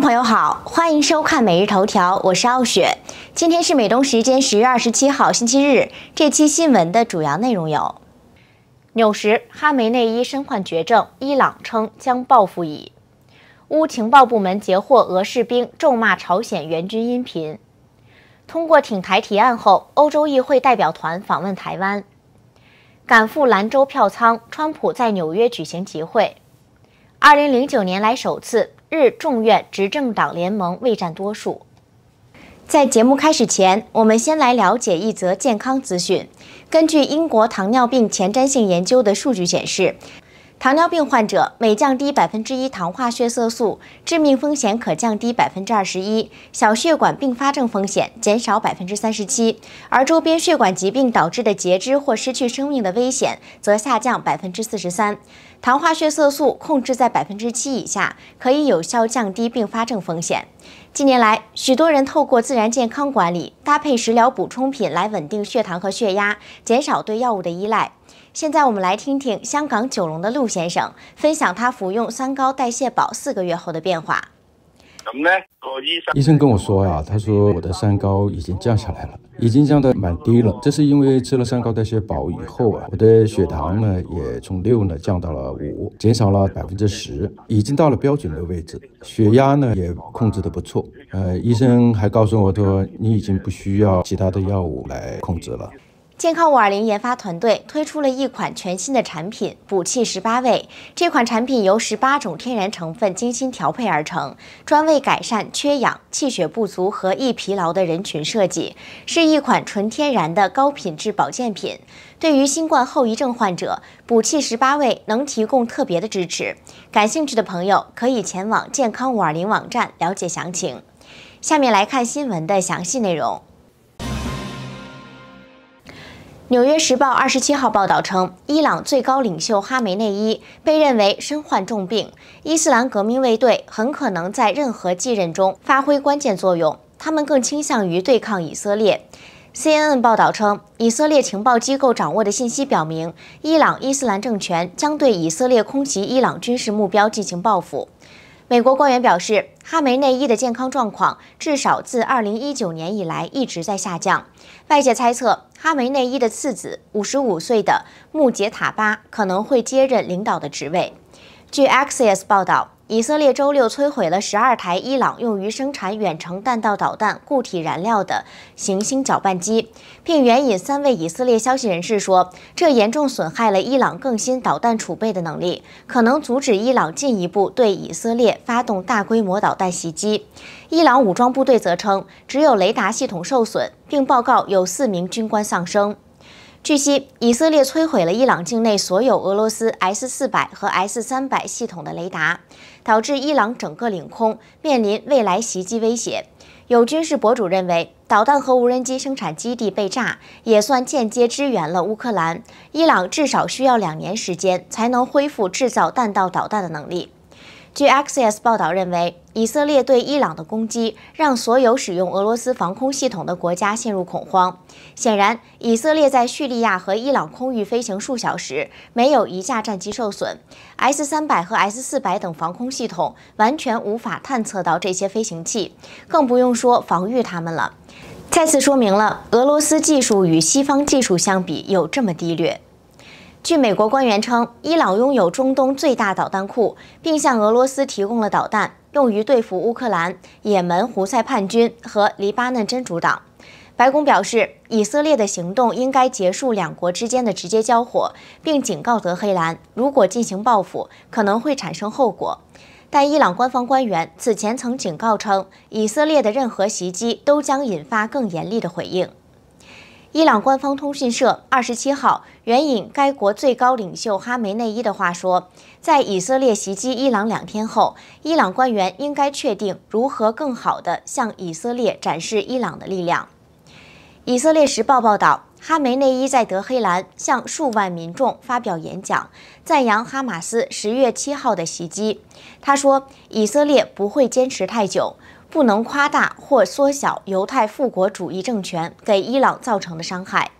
朋友好，欢迎收看《每日头条》，我是傲雪。今天是美东时间十月二十七号，星期日。这期新闻的主要内容有：纽什哈梅内伊身患绝症，伊朗称将报复以；乌情报部门截获俄士兵咒骂朝鲜援军音频。通过挺台提案后，欧洲议会代表团访问台湾。赶赴兰州票仓，川普在纽约举行集会，二零零九年来首次。日众院执政党联盟未占多数。在节目开始前，我们先来了解一则健康资讯。根据英国糖尿病前瞻性研究的数据显示。糖尿病患者每降低百分之一糖化血色素，致命风险可降低百分之二十一，小血管并发症风险减少百分之三十七，而周边血管疾病导致的截肢或失去生命的危险则下降百分之四十三。糖化血色素控制在百分之七以下，可以有效降低并发症风险。近年来，许多人透过自然健康管理搭配食疗补充品来稳定血糖和血压，减少对药物的依赖。现在我们来听听香港九龙的陆先生分享他服用三高代谢宝四个月后的变化。怎么呢？医生，跟我说呀，他说我的三高已经降下来了，已经降得蛮低了。这是因为吃了三高代谢宝以后啊，我的血糖呢也从六呢降到了五，减少了百分之十，已经到了标准的位置。血压呢也控制得不错。呃，医生还告诉我说，你已经不需要其他的药物来控制了。健康五二零研发团队推出了一款全新的产品——补气十八味。这款产品由十八种天然成分精心调配而成，专为改善缺氧、气血不足和易疲劳的人群设计，是一款纯天然的高品质保健品。对于新冠后遗症患者，补气十八味能提供特别的支持。感兴趣的朋友可以前往健康五二零网站了解详情。下面来看新闻的详细内容。《纽约时报》二十七号报道称，伊朗最高领袖哈梅内伊被认为身患重病，伊斯兰革命卫队很可能在任何继任中发挥关键作用。他们更倾向于对抗以色列。CNN 报道称，以色列情报机构掌握的信息表明，伊朗伊斯兰政权将对以色列空袭伊朗军事目标进行报复。美国官员表示，哈梅内伊的健康状况至少自2019年以来一直在下降。外界猜测，哈梅内伊的次子55岁的穆杰塔巴可能会接任领导的职位。据 Axios 报道。以色列周六摧毁了十二台伊朗用于生产远程弹道导弹固体燃料的行星搅拌机，并援引三位以色列消息人士说，这严重损害了伊朗更新导弹储备的能力，可能阻止伊朗进一步对以色列发动大规模导弹袭击。伊朗武装部队则称，只有雷达系统受损，并报告有四名军官丧生。据悉，以色列摧毁了伊朗境内所有俄罗斯 S 四百和 S 三百系统的雷达。导致伊朗整个领空面临未来袭击威胁。有军事博主认为，导弹和无人机生产基地被炸也算间接支援了乌克兰。伊朗至少需要两年时间才能恢复制造弹道导弹的能力。据 XBS 报道认为，以色列对伊朗的攻击让所有使用俄罗斯防空系统的国家陷入恐慌。显然，以色列在叙利亚和伊朗空域飞行数小时，没有一架战机受损。S 三百和 S 四百等防空系统完全无法探测到这些飞行器，更不用说防御它们了。再次说明了俄罗斯技术与西方技术相比有这么低劣。据美国官员称，伊朗拥有中东最大导弹库，并向俄罗斯提供了导弹，用于对付乌克兰、也门胡塞叛军和黎巴嫩真主党。白宫表示，以色列的行动应该结束两国之间的直接交火，并警告德黑兰，如果进行报复，可能会产生后果。但伊朗官方官员此前曾警告称，以色列的任何袭击都将引发更严厉的回应。伊朗官方通讯社二十七号援引该国最高领袖哈梅内伊的话说，在以色列袭击伊朗两天后，伊朗官员应该确定如何更好地向以色列展示伊朗的力量。以色列时报报道，哈梅内伊在德黑兰向数万民众发表演讲，赞扬哈马斯十月七号的袭击。他说：“以色列不会坚持太久。”不能夸大或缩小犹太复国主义政权给伊朗造成的伤害。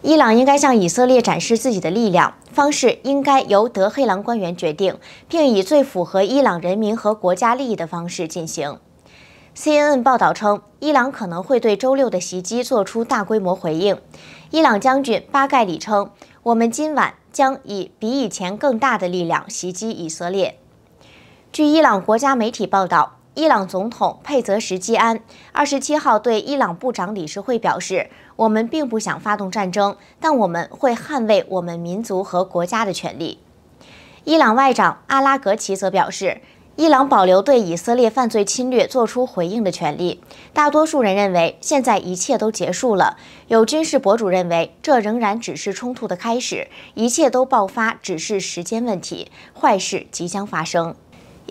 伊朗应该向以色列展示自己的力量，方式应该由德黑兰官员决定，并以最符合伊朗人民和国家利益的方式进行。CNN 报道称，伊朗可能会对周六的袭击做出大规模回应。伊朗将军巴盖里称：“我们今晚将以比以前更大的力量袭击以色列。”据伊朗国家媒体报道。伊朗总统佩泽什基安二十七号对伊朗部长理事会表示：“我们并不想发动战争，但我们会捍卫我们民族和国家的权利。”伊朗外长阿拉格奇则表示：“伊朗保留对以色列犯罪侵略作出回应的权利。”大多数人认为现在一切都结束了。有军事博主认为，这仍然只是冲突的开始，一切都爆发只是时间问题，坏事即将发生。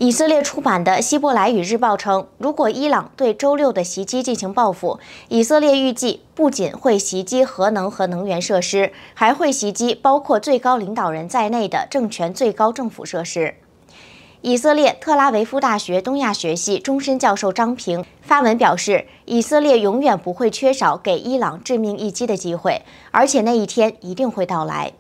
以色列出版的《希伯来语日报》称，如果伊朗对周六的袭击进行报复，以色列预计不仅会袭击核能和能源设施，还会袭击包括最高领导人在内的政权最高政府设施。以色列特拉维夫大学东亚学系终身教授张平发文表示：“以色列永远不会缺少给伊朗致命一击的机会，而且那一天一定会到来。”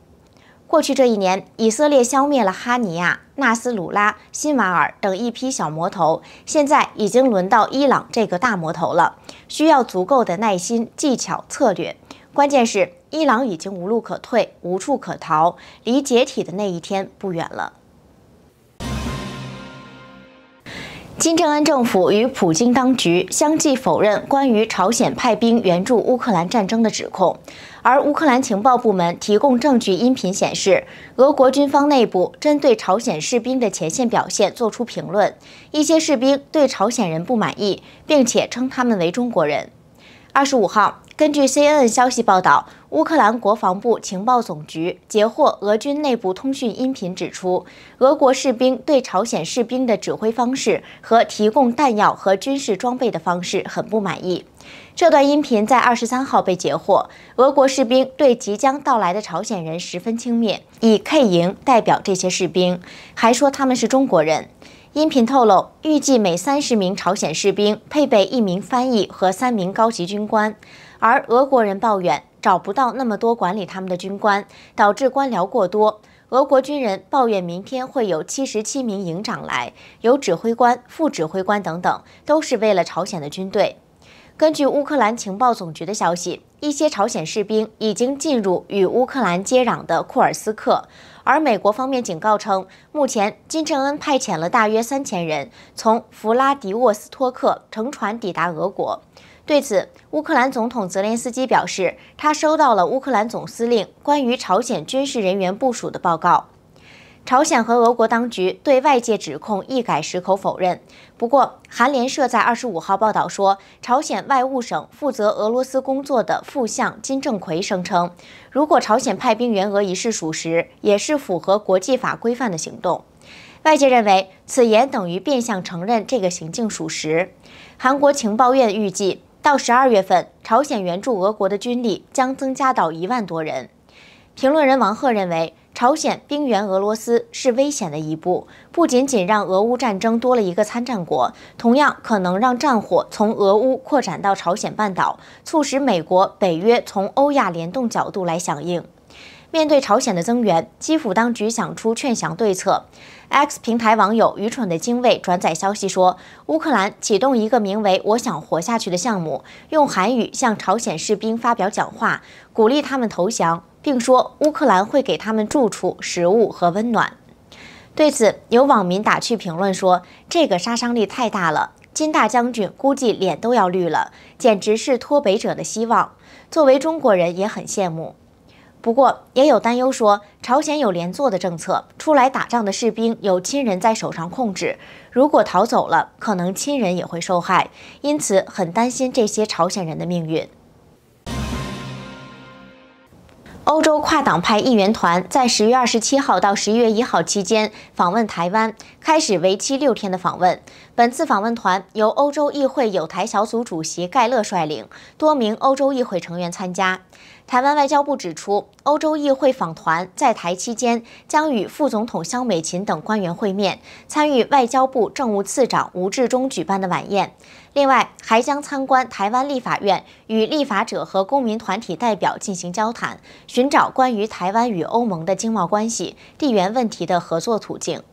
过去这一年，以色列消灭了哈尼亚、纳斯鲁拉、辛瓦尔等一批小魔头，现在已经轮到伊朗这个大魔头了。需要足够的耐心、技巧、策略。关键是，伊朗已经无路可退、无处可逃，离解体的那一天不远了。金正恩政府与普京当局相继否认关于朝鲜派兵援助乌克兰战争的指控，而乌克兰情报部门提供证据音频显示，俄国军方内部针对朝鲜士兵的前线表现作出评论，一些士兵对朝鲜人不满意，并且称他们为中国人。二十五号，根据 CNN 消息报道。乌克兰国防部情报总局截获俄军内部通讯音频，指出俄国士兵对朝鲜士兵的指挥方式和提供弹药和军事装备的方式很不满意。这段音频在二十三号被截获，俄国士兵对即将到来的朝鲜人十分轻蔑，以 K 营代表这些士兵，还说他们是中国人。音频透露，预计每三十名朝鲜士兵配备一名翻译和三名高级军官，而俄国人抱怨。找不到那么多管理他们的军官，导致官僚过多。俄国军人抱怨，明天会有七十七名营长来，有指挥官、副指挥官等等，都是为了朝鲜的军队。根据乌克兰情报总局的消息，一些朝鲜士兵已经进入与乌克兰接壤的库尔斯克。而美国方面警告称，目前金正恩派遣了大约三千人从弗拉迪沃斯托克乘船抵达俄国。对此，乌克兰总统泽连斯基表示，他收到了乌克兰总司令关于朝鲜军事人员部署的报告。朝鲜和俄国当局对外界指控一改矢口否认。不过，韩联社在二十五号报道说，朝鲜外务省负责俄罗斯工作的副相金正奎声称，如果朝鲜派兵援俄一事属实，也是符合国际法规范的行动。外界认为，此言等于变相承认这个行径属实。韩国情报院预计。到十二月份，朝鲜援助俄国的军力将增加到一万多人。评论人王贺认为，朝鲜兵援俄罗斯是危险的一步，不仅仅让俄乌战争多了一个参战国，同样可能让战火从俄乌扩展到朝鲜半岛，促使美国、北约从欧亚联动角度来响应。面对朝鲜的增援，基辅当局想出劝降对策。X 平台网友“愚蠢的精卫”转载消息说，乌克兰启动一个名为“我想活下去”的项目，用韩语向朝鲜士兵发表讲话，鼓励他们投降，并说乌克兰会给他们住处、食物和温暖。对此，有网民打趣评论说：“这个杀伤力太大了，金大将军估计脸都要绿了，简直是脱北者的希望。作为中国人，也很羡慕。”不过，也有担忧说，朝鲜有连坐的政策，出来打仗的士兵有亲人在手上控制，如果逃走了，可能亲人也会受害，因此很担心这些朝鲜人的命运。欧洲跨党派议员团在十月二十七号到十一月一号期间访问台湾，开始为期六天的访问。本次访问团由欧洲议会友台小组主席盖勒率领，多名欧洲议会成员参加。台湾外交部指出，欧洲议会访团在台期间将与副总统肖美琴等官员会面，参与外交部政务次长吴志中举办的晚宴。另外还将参观台湾立法院，与立法者和公民团体代表进行交谈，寻找关于台湾与欧盟的经贸关系、地缘问题的合作途径。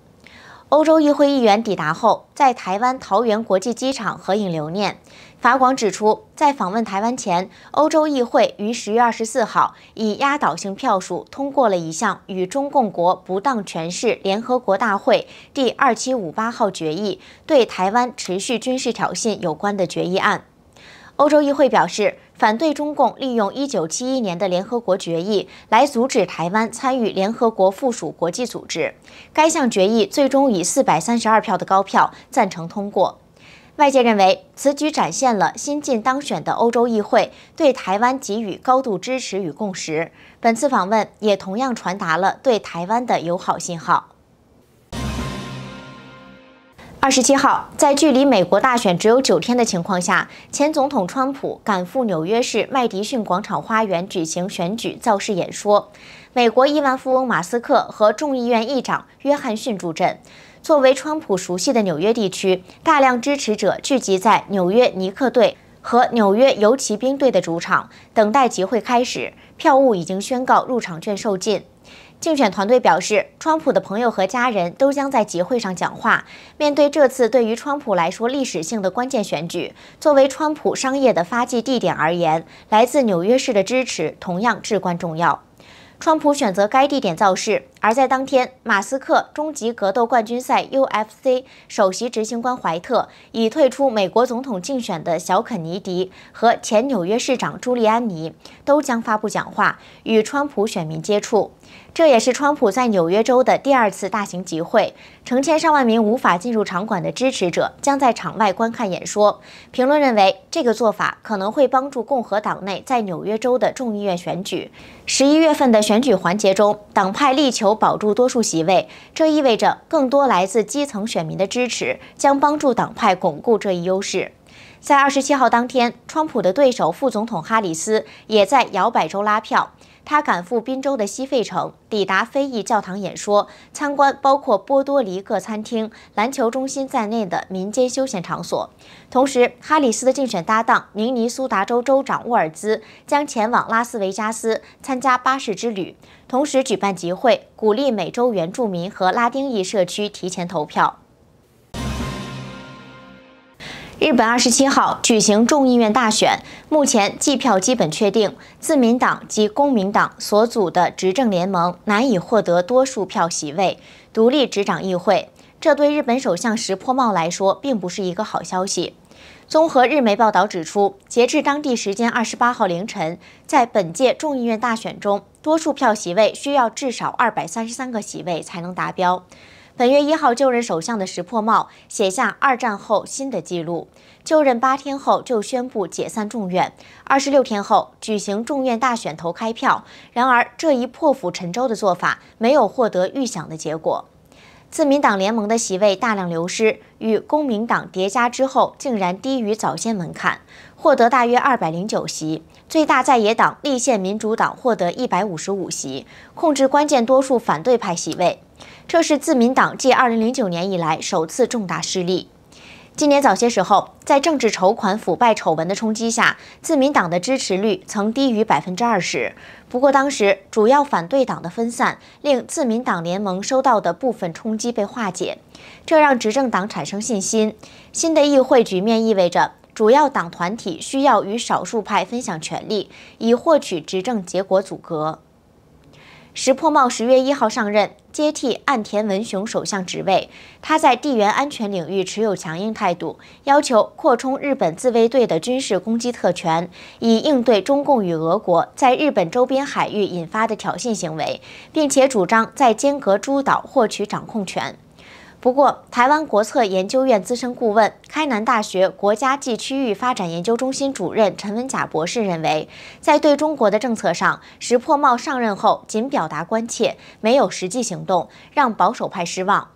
欧洲议会议员抵达后，在台湾桃园国际机场合影留念。法广指出，在访问台湾前，欧洲议会于十月二十四号以压倒性票数通过了一项与中共国不当诠释联合国大会第二七五八号决议、对台湾持续军事挑衅有关的决议案。欧洲议会表示，反对中共利用一九七一年的联合国决议来阻止台湾参与联合国附属国际组织。该项决议最终以四百三十二票的高票赞成通过。外界认为，此举展现了新晋当选的欧洲议会对台湾给予高度支持与共识。本次访问也同样传达了对台湾的友好信号。二十七号，在距离美国大选只有九天的情况下，前总统川普赶赴纽约市麦迪逊广场花园举行选举造势演说，美国亿万富翁马斯克和众议院议长约翰逊助阵。作为川普熟悉的纽约地区，大量支持者聚集在纽约尼克队和纽约游骑兵队的主场，等待集会开始。票务已经宣告入场券售罄。竞选团队表示，川普的朋友和家人都将在集会上讲话。面对这次对于川普来说历史性的关键选举，作为川普商业的发迹地点而言，来自纽约市的支持同样至关重要。川普选择该地点造势。而在当天，马斯克终极格斗冠军赛 UFC 首席执行官怀特，已退出美国总统竞选的小肯尼迪和前纽约市长朱利安尼都将发布讲话，与川普选民接触。这也是川普在纽约州的第二次大型集会，成千上万名无法进入场馆的支持者将在场外观看演说。评论认为，这个做法可能会帮助共和党内在纽约州的众议院选举。十一月份的选举环节中，党派力求。保住多数席位，这意味着更多来自基层选民的支持将帮助党派巩固这一优势。在二十七号当天，川普的对手副总统哈里斯也在摇摆州拉票。他赶赴宾州的西费城，抵达非裔教堂演说，参观包括波多黎各餐厅、篮球中心在内的民间休闲场所。同时，哈里斯的竞选搭档明尼苏达州州长沃尔兹将前往拉斯维加斯参加巴士之旅，同时举办集会，鼓励美洲原住民和拉丁裔社区提前投票。日本二十七号举行众议院大选，目前计票基本确定，自民党及公民党所组的执政联盟难以获得多数票席位，独立执掌议会。这对日本首相石破茂来说并不是一个好消息。综合日媒报道指出，截至当地时间二十八号凌晨，在本届众议院大选中，多数票席位需要至少二百三十三个席位才能达标。本月一号就任首相的石破茂写下二战后新的记录，就任八天后就宣布解散众院，二十六天后举行众院大选投开票。然而这一破釜沉舟的做法没有获得预想的结果，自民党联盟的席位大量流失，与公民党叠加之后竟然低于早先门槛，获得大约二百零九席，最大在野党立宪民主党获得一百五十五席，控制关键多数反对派席位。这是自民党继2009年以来首次重大失利。今年早些时候，在政治筹款腐败丑闻的冲击下，自民党的支持率曾低于百分之二十。不过，当时主要反对党的分散，令自民党联盟收到的部分冲击被化解，这让执政党产生信心。新的议会局面意味着主要党团体需要与少数派分享权力，以获取执政结果阻隔。石破茂十月一号上任，接替岸田文雄首相职位。他在地缘安全领域持有强硬态度，要求扩充日本自卫队的军事攻击特权，以应对中共与俄国在日本周边海域引发的挑衅行为，并且主张在尖阁诸岛获取掌控权。不过，台湾国策研究院资深顾问、开南大学国家级区域发展研究中心主任陈文甲博士认为，在对中国的政策上，石破茂上任后仅表达关切，没有实际行动，让保守派失望。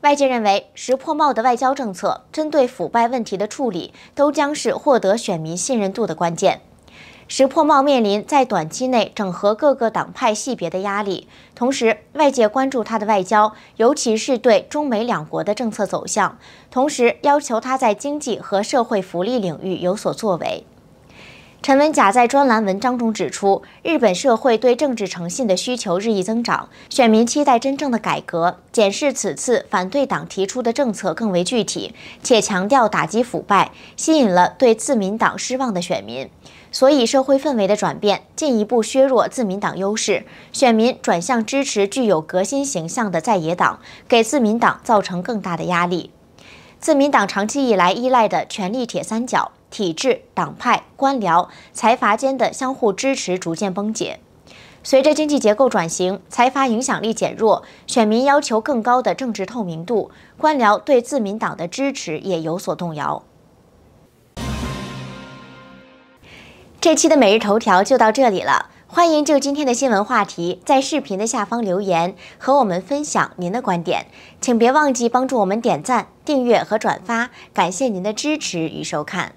外界认为，石破茂的外交政策、针对腐败问题的处理，都将是获得选民信任度的关键。石破茂面临在短期内整合各个党派系别的压力，同时外界关注他的外交，尤其是对中美两国的政策走向，同时要求他在经济和社会福利领域有所作为。陈文甲在专栏文章中指出，日本社会对政治诚信的需求日益增长，选民期待真正的改革。检视此次反对党提出的政策更为具体，且强调打击腐败，吸引了对自民党失望的选民。所以，社会氛围的转变进一步削弱自民党优势，选民转向支持具有革新形象的在野党，给自民党造成更大的压力。自民党长期以来依赖的权力铁三角（体制、党派、官僚、财阀）间的相互支持逐渐崩解。随着经济结构转型，财阀影响力减弱，选民要求更高的政治透明度，官僚对自民党的支持也有所动摇。这期的每日头条就到这里了，欢迎就今天的新闻话题在视频的下方留言，和我们分享您的观点。请别忘记帮助我们点赞、订阅和转发，感谢您的支持与收看。